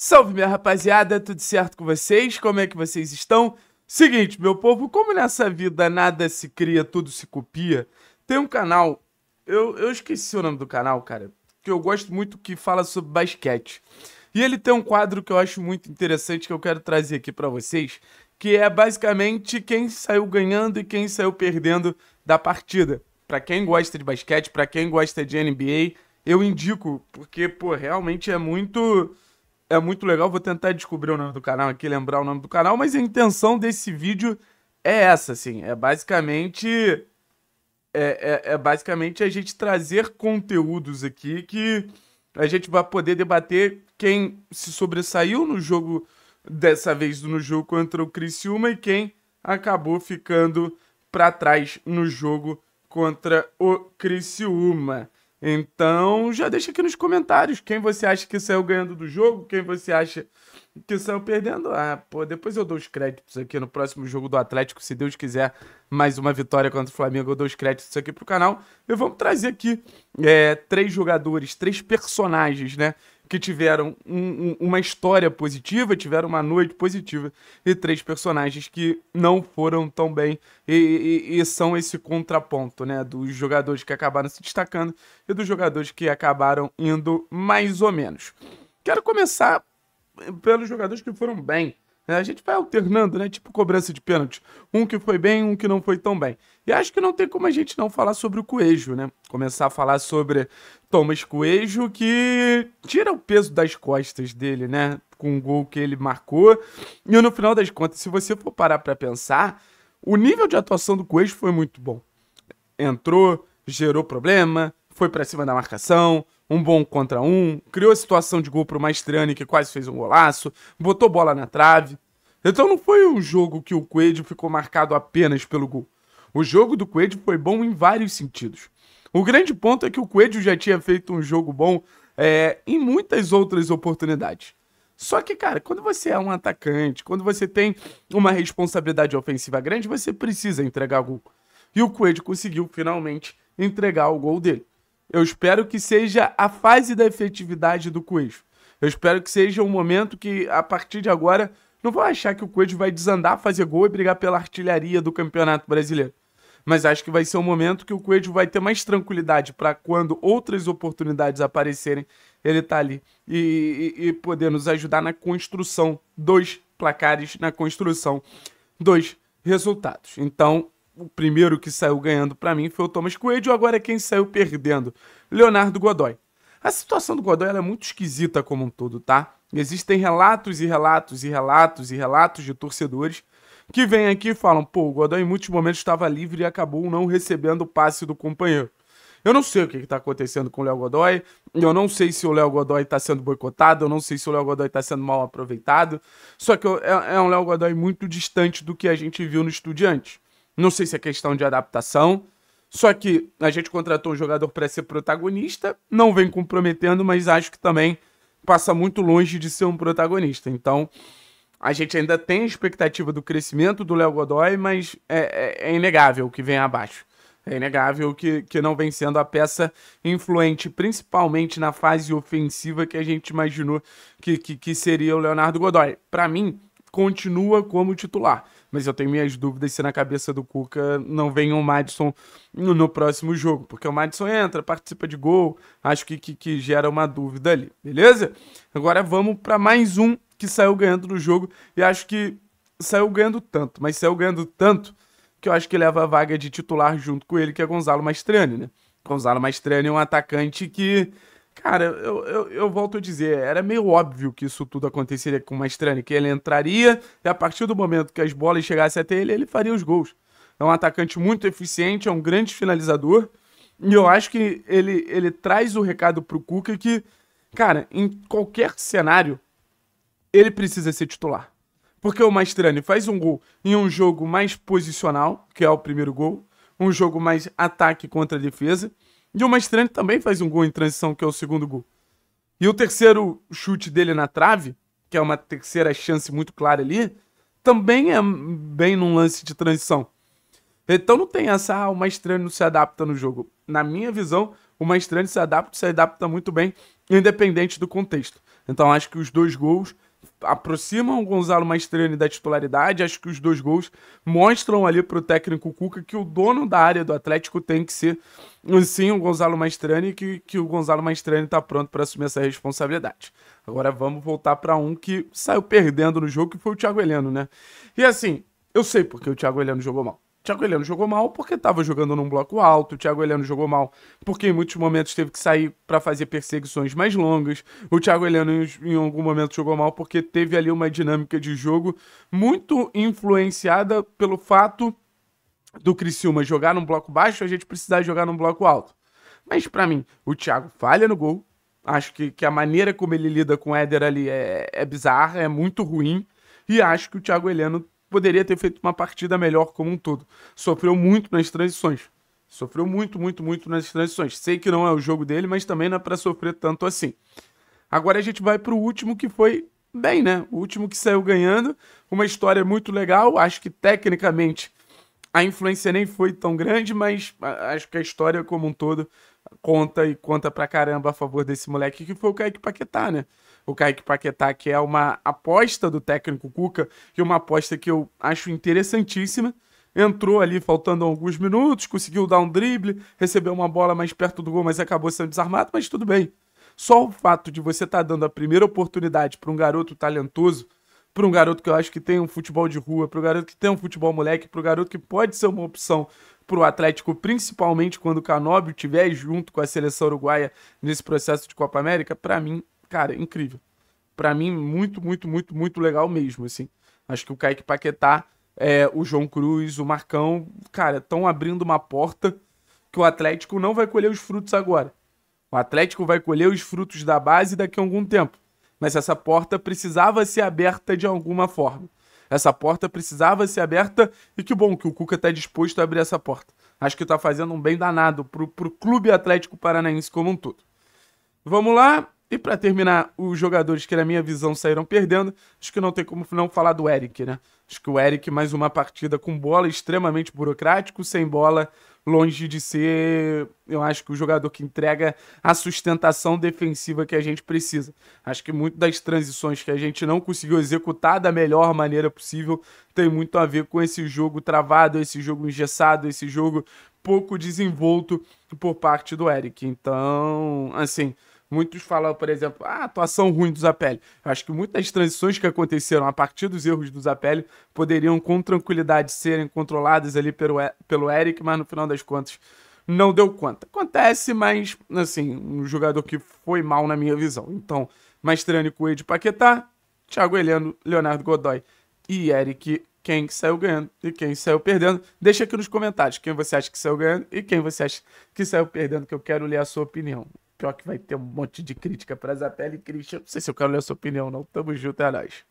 Salve, minha rapaziada, tudo certo com vocês? Como é que vocês estão? Seguinte, meu povo, como nessa vida nada se cria, tudo se copia, tem um canal, eu, eu esqueci o nome do canal, cara, que eu gosto muito que fala sobre basquete. E ele tem um quadro que eu acho muito interessante que eu quero trazer aqui para vocês, que é basicamente quem saiu ganhando e quem saiu perdendo da partida. Para quem gosta de basquete, para quem gosta de NBA, eu indico, porque, pô, realmente é muito é muito legal. Vou tentar descobrir o nome do canal aqui, lembrar o nome do canal, mas a intenção desse vídeo é essa, assim. É basicamente. É, é, é basicamente a gente trazer conteúdos aqui que a gente vai poder debater quem se sobressaiu no jogo, dessa vez no jogo contra o Criciúma, e quem acabou ficando para trás no jogo contra o Criciúma. Então, já deixa aqui nos comentários quem você acha que saiu ganhando do jogo, quem você acha que saiu perdendo. Ah, pô, depois eu dou os créditos aqui no próximo jogo do Atlético, se Deus quiser, mais uma vitória contra o Flamengo, eu dou os créditos aqui pro canal. E vamos trazer aqui é, três jogadores, três personagens, né? que tiveram um, um, uma história positiva, tiveram uma noite positiva, e três personagens que não foram tão bem e, e, e, são esse contraponto, né? Dos jogadores que acabaram se destacando e dos jogadores que acabaram indo mais ou menos. Quero começar eh, pelos jogadores que foram bem. É, a gente vai alternando, né? Tipo cobrança de pênalti. Um que foi bem, um que não foi tão bem. E acho que não tem como a gente não falar sobre o Coelho, né? Começar a falar sobre Thomas Coelho, que tira o peso das costas dele, né? Com o gol que ele marcou. E no final das contas, se você for parar para pensar, o nível de atuação do Coelho foi muito bom. Entrou, gerou problema, foi para cima da marcação, um bom contra um, criou a situação de gol pro Maestrani, que quase fez um golaço, botou bola na trave. Então não foi um jogo que o Coelho ficou marcado apenas pelo gol. O jogo do Coelho foi bom em vários sentidos. O grande ponto é que o Coelho já tinha feito um jogo bom é, em muitas outras oportunidades. Só que, cara, quando você é um atacante, quando você tem uma responsabilidade ofensiva grande, você precisa entregar gol. E o Coelho conseguiu finalmente entregar o gol dele. Eu espero que seja a fase da efetividade do Coelho. Eu espero que seja um momento que, a partir de agora, não vou achar que o Coelho vai desandar, fazer gol e brigar pela artilharia do Campeonato Brasileiro. Mas acho que vai ser um momento que o Coelho vai ter mais tranquilidade para quando outras oportunidades aparecerem, ele tá ali e, e, e poder nos ajudar na construção dos placares, na construção dos resultados. Então, o primeiro que saiu ganhando para mim foi o Thomas Coelho, agora é quem saiu perdendo? Leonardo Godoy. A situação do Godoy é muito esquisita como um todo, tá? Existem relatos e relatos e relatos e relatos de torcedores que vêm aqui e falam: pô, o Godoy em muitos momentos estava livre e acabou não recebendo o passe do companheiro. Eu não sei o que está acontecendo com o Léo Godoy, eu não sei se o Léo Godoy está sendo boicotado, eu não sei se o Léo Godoy está sendo mal aproveitado, só que é, é um Léo Godoy muito distante do que a gente viu no Estudiantes. Não sei se é questão de adaptação. Só que a gente contratou um jogador para ser protagonista, não vem comprometendo, mas acho que também passa muito longe de ser um protagonista. Então, a gente ainda tem a expectativa do crescimento do Léo Godoy, mas é, é, é inegável que vem abaixo. É inegável que, que não vem sendo a peça influente, principalmente na fase ofensiva que a gente imaginou que, que, que seria o Leonardo Godoy. Para mim, continua como titular mas eu tenho minhas dúvidas se na cabeça do Cuca não vem o Madison no, no próximo jogo, porque o Madison entra, participa de gol, acho que, que, que gera uma dúvida ali, beleza? Agora vamos para mais um que saiu ganhando no jogo e acho que saiu ganhando tanto, mas saiu ganhando tanto que eu acho que leva a vaga de titular junto com ele, que é Gonzalo Mastriani, né? Gonzalo Mastriani é um atacante que Cara, eu, eu, eu, volto a dizer, era meio óbvio que isso tudo aconteceria com o Mastrani, que ele entraria e a partir do momento que as bolas chegassem até ele, ele faria os gols. É um atacante muito eficiente, é um grande finalizador, e eu acho que ele, ele traz o recado pro Cuca que, cara, em qualquer cenário, ele precisa ser titular. Porque o Mastrani faz um gol em um jogo mais posicional, que é o primeiro gol, um jogo mais ataque contra defesa, e o Maestrante também faz um gol em transição, que é o segundo gol. E o terceiro chute dele na trave, que é uma terceira chance muito clara ali, também é bem num lance de transição. Então não tem essa, ah, o Maestrante não se adapta no jogo. Na minha visão, o Maestrante se adapta se adapta muito bem, independente do contexto. Então acho que os dois gols aproximam o Gonzalo Maestrani da titularidade. Acho que os dois gols mostram ali para o técnico Cuca que o dono da área do Atlético tem que ser, sim, o Gonzalo Maestrani, que, que o Gonzalo Maestrani está pronto para assumir essa responsabilidade. Agora vamos voltar para um que saiu perdendo no jogo, que foi o Thiago Heleno, né? E assim, eu sei porque o Thiago Heleno jogou mal. Thiago Heleno jogou mal porque estava jogando num bloco alto, o Thiago Heleno jogou mal porque em muitos momentos teve que sair para fazer perseguições mais longas, o Thiago Heleno em, algum momento jogou mal porque teve ali uma dinâmica de jogo muito influenciada pelo fato do Criciúma jogar num bloco baixo, a gente precisar jogar num bloco alto. Mas para mim, o Thiago falha no gol. Acho que, que a maneira como ele lida com o Éder ali é, é bizarra, é muito ruim. E acho que o Thiago Heleno poderia ter feito uma partida melhor como um todo. Sofreu muito nas transições. Sofreu muito, muito, muito nas transições. Sei que não é o jogo dele, mas também não é para sofrer tanto assim. Agora a gente vai para o último que foi bem, né? O último que saiu ganhando. Uma história muito legal. Acho que tecnicamente a influência nem foi tão grande, mas acho que a história como um todo conta e conta pra caramba a favor desse moleque, que foi o Kaique Paquetá, né? O Kaique Paquetá, que é uma aposta do técnico Cuca, e uma aposta que eu acho interessantíssima. Entrou ali faltando alguns minutos, conseguiu dar um drible, recebeu uma bola mais perto do gol, mas acabou sendo desarmado, mas tudo bem. Só o fato de você estar tá dando a primeira oportunidade para um garoto talentoso para um garoto que eu acho que tem um futebol de rua, para o garoto que tem um futebol moleque, para o garoto que pode ser uma opção para o Atlético, principalmente quando o Canóbio estiver junto com a seleção uruguaia nesse processo de Copa América, para mim, cara, é incrível. Para mim, muito, muito, muito, muito legal mesmo, assim. Acho que o Kaique Paquetá, é, o João Cruz, o Marcão, cara, estão abrindo uma porta que o Atlético não vai colher os frutos agora. O Atlético vai colher os frutos da base daqui a algum tempo mas essa porta precisava ser aberta de alguma forma. Essa porta precisava ser aberta e que bom que o Cuca está disposto a abrir essa porta. Acho que está fazendo um bem danado para o Clube Atlético Paranaense como um todo. Vamos lá, e para terminar, os jogadores que, na minha visão, saíram perdendo, acho que não tem como não falar do Eric, né? Acho que o Eric, mais uma partida com bola, extremamente burocrático, sem bola, longe de ser, eu acho que o jogador que entrega a sustentação defensiva que a gente precisa. Acho que muito das transições que a gente não conseguiu executar da melhor maneira possível tem muito a ver com esse jogo travado, esse jogo engessado, esse jogo pouco desenvolto por parte do Eric. Então, assim, Muitos falam, por exemplo, ah, atuação ruim do Zapelli. Eu acho que muitas transições que aconteceram a partir dos erros do Zapelli poderiam com tranquilidade serem controladas ali pelo, pelo Eric, mas no final das contas não deu conta. Acontece, mas, assim, um jogador que foi mal na minha visão. Então, Mastrani, Ed Paquetá, Thiago Heleno, Leonardo Godoy e Eric quem saiu ganhando e quem saiu perdendo. Deixa aqui nos comentários quem você acha que saiu ganhando e quem você acha que saiu perdendo, que eu quero ler a sua opinião. Pior que vai ter um monte de crítica pra Isabelle e Christian. Não sei se eu quero ler a sua opinião, não. Tamo junto, é nóis.